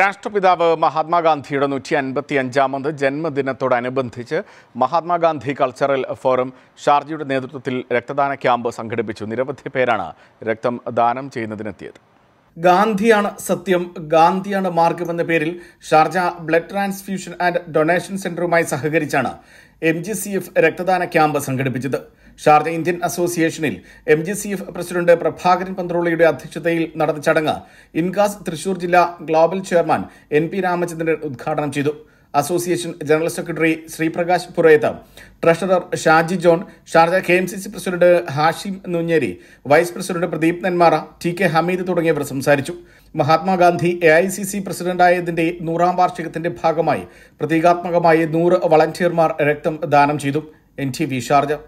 രാഷ്ട്രപിതാവ് മഹാത്മാഗാന്ധിയുടെ നൂറ്റി അൻപത്തി അഞ്ചാമത് ജന്മദിനത്തോടനുബന്ധിച്ച് മഹാത്മാഗാന്ധി കൾച്ചറൽ ഫോറം ഷാർജയുടെ നേതൃത്വത്തിൽ രക്തദാന ക്യാമ്പ് സംഘടിപ്പിച്ചു നിരവധി പേരാണ് രക്തം ദാനം ചെയ്യുന്നതിനെത്തിയത് ഗാന്ധിയാണ് സത്യം ഗാന്ധിയാണ് എന്ന പേരിൽ Sharjah blood transfusion and donation സെന്ററുമായി സഹകരിച്ചാണ് എം രക്തദാന ക്യാമ്പ് സംഘടിപ്പിച്ചത് ഷാർജ ഇന്ത്യൻ അസോസിയേഷനിൽ M G C F president Prabhakaran പന്ത്രോളിയുടെ അധ്യക്ഷതയിൽ നടന്ന ചടങ്ങ് ഇൻകാസ് തൃശൂർ ജില്ലാ global chairman N P Ramachandran ഉദ്ഘാടനം ചെയ്തു association general secretary Sreeprakash Purayath treasurer Shaji John Sharjah K M C C president Hashim Nunhery vice president Pradeep Nenmara T K Hameed തുടങ്ങിയവർ സംസാരിച്ചു Mahatma Gandhi A I C C പ്രസിഡന്റായതിന്റെ നൂറാം വാർഷികത്തിന്റെ ഭാഗമായി പ്രതീകാത്മകമായി നൂറ് വളണ്ടിയർമാർ രക്തം ദാനം ചെയ്തു എൻ ടി വി ഷാർജ